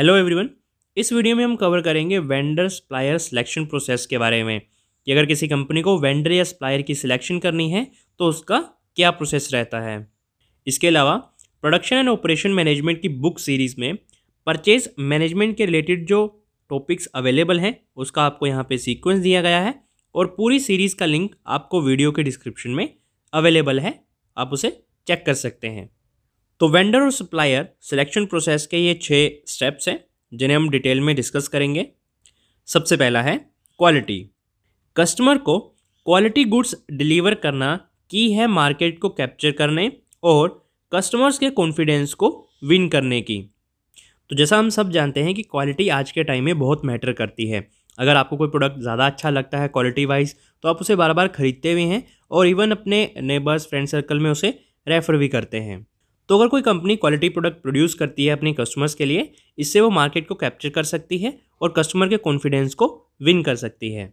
hello everyone इस video में हम कवर करेंगे वेंडर सप्लायर सिलेक्शन प्रोसेस के बारे में कि अगर किसी कंपनी को वेंडर या सप्लायर की सिलेक्शन करनी है तो उसका क्या प्रोसेस रहता है इसके अलावा प्रोडक्शन एंड ऑपरेशन मैनेजमेंट की बुक सीरीज़ में परचेज मैनेजमेंट के रिलेटेड जो टॉपिक्स अवेलेबल हैं उसका आपको यहाँ पर सीक्वेंस दिया गया है और पूरी सीरीज़ का लिंक आपको वीडियो के डिस्क्रिप्शन में अवेलेबल है आप उसे चेक कर सकते हैं तो वेंडर और सप्लायर सिलेक्शन प्रोसेस के ये छः स्टेप्स हैं जिन्हें हम डिटेल में डिस्कस करेंगे सबसे पहला है क्वालिटी कस्टमर को क्वालिटी गुड्स डिलीवर करना की है मार्केट को कैप्चर करने और कस्टमर्स के कॉन्फिडेंस को विन करने की तो जैसा हम सब जानते हैं कि क्वालिटी आज के टाइम में बहुत मैटर करती है अगर आपको कोई प्रोडक्ट ज़्यादा अच्छा लगता है क्वालिटी वाइज तो आप उसे बार बार ख़रीदते भी हैं और इवन अपने नेबर्स फ्रेंड सर्कल में उसे रेफ़र भी करते हैं तो अगर कोई कंपनी क्वालिटी प्रोडक्ट प्रोड्यूस करती है अपने कस्टमर्स के लिए इससे वो मार्केट को कैप्चर कर सकती है और कस्टमर के कॉन्फिडेंस को विन कर सकती है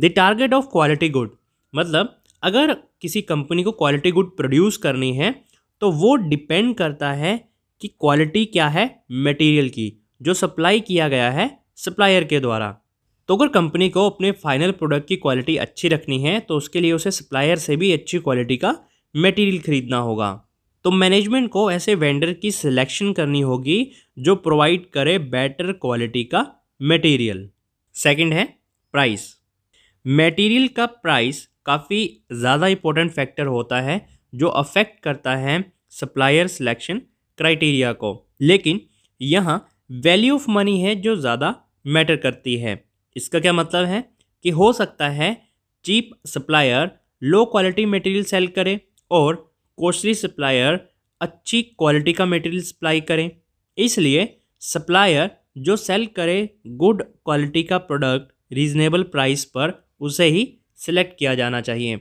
the target of quality good मतलब अगर किसी कंपनी को क्वालिटी गुड प्रोड्यूस करनी है तो वो डिपेंड करता है कि क्वालिटी क्या है मटेरियल की जो सप्लाई किया गया है सप्लायर के द्वारा तो अगर कंपनी को अपने फाइनल प्रोडक्ट की क्वालिटी अच्छी रखनी है तो उसके लिए उसे सप्लायर से भी अच्छी क्वालिटी का मटेरियल खरीदना होगा तो मैनेजमेंट को ऐसे वेंडर की सिलेक्शन करनी होगी जो प्रोवाइड करे बेटर क्वालिटी का मटेरियल सेकंड है प्राइस मटेरियल का प्राइस काफ़ी ज़्यादा इंपॉर्टेंट फैक्टर होता है जो अफेक्ट करता है सप्लायर सिलेक्शन क्राइटेरिया को लेकिन यहाँ वैल्यू ऑफ मनी है जो ज़्यादा मैटर करती है इसका क्या मतलब है कि हो सकता है cheap supplier low quality material sell करे और कॉस्टली सप्लायर अच्छी क्वालिटी का मटेरियल सप्लाई करें इसलिए सप्लायर जो सेल करे गुड क्वालिटी का प्रोडक्ट रीजनेबल प्राइस पर उसे ही सिलेक्ट किया जाना चाहिए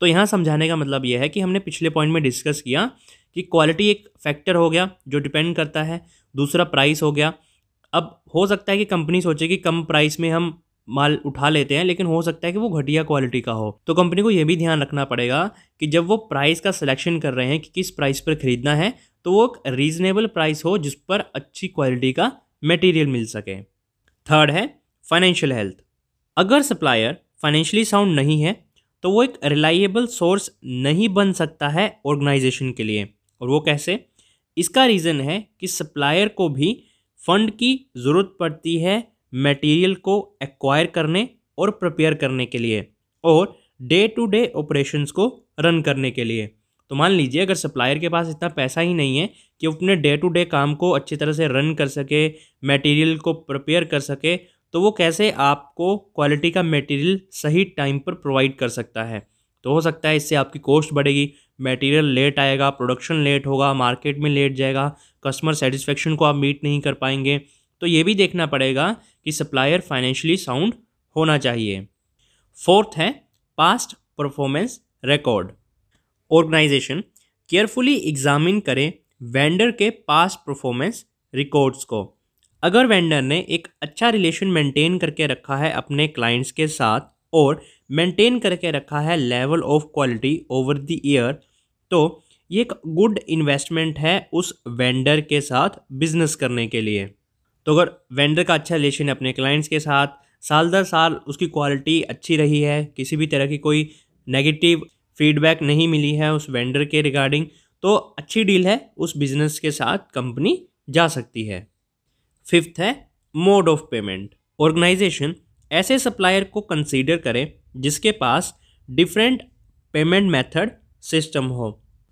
तो यहाँ समझाने का मतलब यह है कि हमने पिछले पॉइंट में डिस्कस किया कि क्वालिटी एक फैक्टर हो गया जो डिपेंड करता है दूसरा प्राइस हो गया अब हो सकता है कि कंपनी सोचे कि कम प्राइस में हम माल उठा लेते हैं लेकिन हो सकता है कि वो घटिया क्वालिटी का हो तो कंपनी को ये भी ध्यान रखना पड़ेगा कि जब वो प्राइस का सिलेक्शन कर रहे हैं कि किस प्राइस पर खरीदना है तो वो एक रीजनेबल प्राइस हो जिस पर अच्छी क्वालिटी का मटेरियल मिल सके थर्ड है फाइनेंशियल हेल्थ अगर सप्लायर फाइनेंशियली साउंड नहीं है तो वो एक रिलाइबल सोर्स नहीं बन सकता है ऑर्गेनाइजेशन के लिए और वो कैसे इसका रीज़न है कि सप्लायर को भी फंड की ज़रूरत पड़ती है मटेरियल को एक्वायर करने और प्रिपेयर करने के लिए और डे टू डे ऑपरेशंस को रन करने के लिए तो मान लीजिए अगर सप्लायर के पास इतना पैसा ही नहीं है कि अपने डे टू डे काम को अच्छी तरह से रन कर सके मटेरियल को प्रिपेयर कर सके तो वो कैसे आपको क्वालिटी का मटेरियल सही टाइम पर प्रोवाइड कर सकता है तो हो सकता है इससे आपकी कॉस्ट बढ़ेगी मटेरियल लेट आएगा प्रोडक्शन लेट होगा मार्केट में लेट जाएगा कस्टमर सेटिस्फेक्शन को आप मीट नहीं कर पाएंगे तो ये भी देखना पड़ेगा कि सप्लायर फाइनेंशियली साउंड होना चाहिए फोर्थ है past performance record organisation carefully examine करें वेंडर के पास्ट परफॉर्मेंस रिकॉर्ड्स को अगर वेंडर ने एक अच्छा रिलेशन मेंटेन करके रखा है अपने क्लाइंट्स के साथ और मेंटेन करके रखा है level of quality over the year तो ये एक गुड इन्वेस्टमेंट है उस वेंडर के साथ बिजनेस करने के लिए तो अगर वेंडर का अच्छा रिलेशन है अपने क्लाइंट्स के साथ साल दर साल उसकी क्वालिटी अच्छी रही है किसी भी तरह की कोई नेगेटिव फीडबैक नहीं मिली है उस वेंडर के रिगार्डिंग तो अच्छी डील है उस बिज़नेस के साथ कंपनी जा सकती है फिफ्थ है मोड ऑफ पेमेंट ऑर्गेनाइजेशन ऐसे सप्लायर को कंसीडर करें जिसके पास डिफरेंट पेमेंट मेथड सिस्टम हो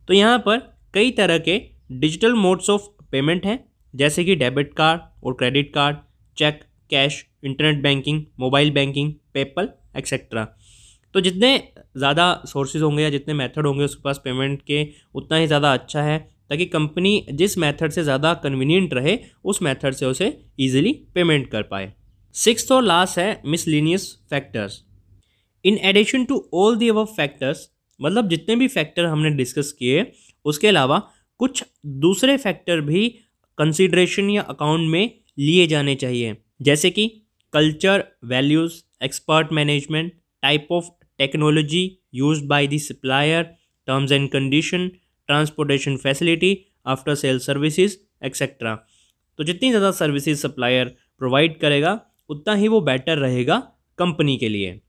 तो यहाँ पर कई तरह के डिजिटल मोड्स ऑफ पेमेंट हैं जैसे कि डेबिट कार्ड और credit card cheque cash internet banking mobile banking PayPal etcetera तो जितने ज़्यादा सोर्सेज होंगे या जितने मेथड होंगे उसके पास पेमेंट के उतना ही ज़्यादा अच्छा है ताकि कंपनी जिस मेथड से ज़्यादा कन्वीनियंट रहे उस मेथड से उसे ईजिली पेमेंट कर पाए सिक्स और लास्ट है miscellaneous factors in addition to all the above factors मतलब जितने भी फैक्टर हमने डिस्कस किए उसके अलावा कुछ दूसरे फैक्टर भी कंसिड्रेशन या अकाउंट में लिए जाने चाहिए जैसे कि culture values expert management type of technology use by the supplier terms and condition transportation facility after sale services etcetera तो जितनी ज़्यादा सर्विसेज सप्लायर प्रोवाइड करेगा उतना ही वो बेटर रहेगा कंपनी के लिए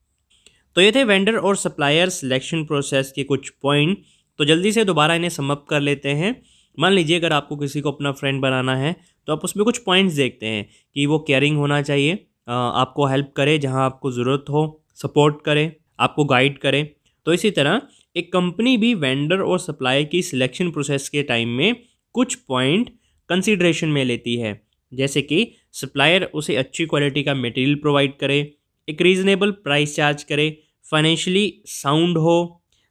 तो ये थे वेंडर और सप्लायर सिलेक्शन प्रोसेस के कुछ पॉइंट तो जल्दी से दोबारा इन्हें समअप कर लेते हैं मान लीजिए अगर आपको किसी को अपना फ्रेंड बनाना है तो आप उसमें कुछ पॉइंट्स देखते हैं कि वो केयरिंग होना चाहिए आपको हेल्प करे जहाँ आपको ज़रूरत हो सपोर्ट करे आपको गाइड करे तो इसी तरह एक कंपनी भी वेंडर और सप्लाई की सिलेक्शन प्रोसेस के टाइम में कुछ पॉइंट कंसिड्रेशन में लेती है जैसे कि सप्लायर उसे अच्छी क्वालिटी का मटेरियल प्रोवाइड करे एक रीज़नेबल प्राइस चार्ज करे फाइनेंशियली साउंड हो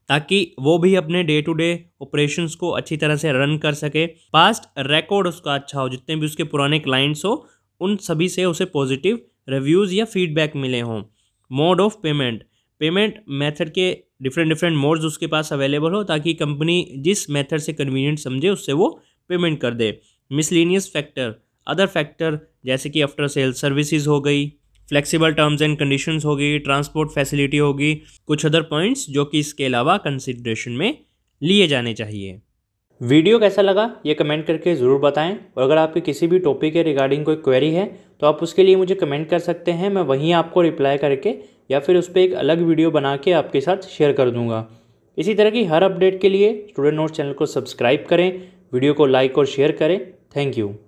ताकि वो भी अपने डे टू डे ऑपरेशंस को अच्छी तरह से रन कर सके पास्ट रिकॉर्ड उसका अच्छा हो जितने भी उसके पुराने क्लाइंट्स हो उन सभी से उसे पॉजिटिव रिव्यूज़ या फीडबैक मिले हों mode of payment payment method के डिफरेंट डिफरेंट मोड्स उसके पास अवेलेबल हो ताकि कंपनी जिस मेथड से कन्वीनियंट समझे उससे वो पेमेंट कर दे मिसलिनियस फैक्टर अदर फैक्टर जैसे कि आफ्टर सेल सर्विसेज हो गई फ्लेक्सिबल टर्म्स एंड कंडीशंस होगी ट्रांसपोर्ट फैसिलिटी होगी कुछ अदर पॉइंट्स जो कि इसके अलावा कंसिड्रेशन में लिए जाने चाहिए वीडियो कैसा लगा ये कमेंट करके ज़रूर बताएं और अगर आपकी किसी भी टॉपिक के रिगार्डिंग कोई क्वेरी है तो आप उसके लिए मुझे कमेंट कर सकते हैं मैं वहीं आपको रिप्लाई करके या फिर उस पर एक अलग वीडियो बना के आपके साथ शेयर कर दूंगा इसी तरह की हर अपडेट के लिए स्टूडेंट नोट्स चैनल को सब्सक्राइब करें वीडियो को लाइक और शेयर करें थैंक यू